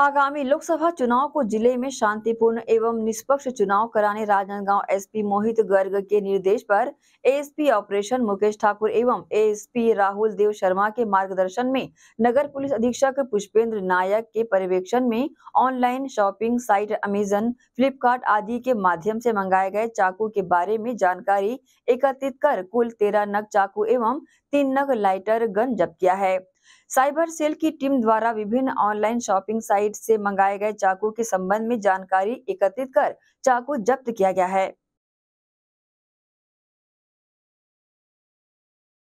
आगामी लोकसभा चुनाव को जिले में शांतिपूर्ण एवं निष्पक्ष चुनाव कराने राजनांदगांव एसपी मोहित गर्ग के निर्देश पर एएसपी ऑपरेशन मुकेश ठाकुर एवं एएसपी राहुल देव शर्मा के मार्गदर्शन में नगर पुलिस अधीक्षक पुष्पेंद्र नायक के पर्यवेक्षण में online shopping site Amazon Flipkart आदि के माध्यम से मंगाए गए चाकू के बारे में जानकारी एकत्रित कर कुल तेरह नग चाकू एवं तीन नग लाइटर गन जब्त किया है साइबर सेल की टीम द्वारा विभिन्न ऑनलाइन शॉपिंग साइट से मंगाए गए चाकू के संबंध में जानकारी एकत्रित कर चाकू जब्त किया गया है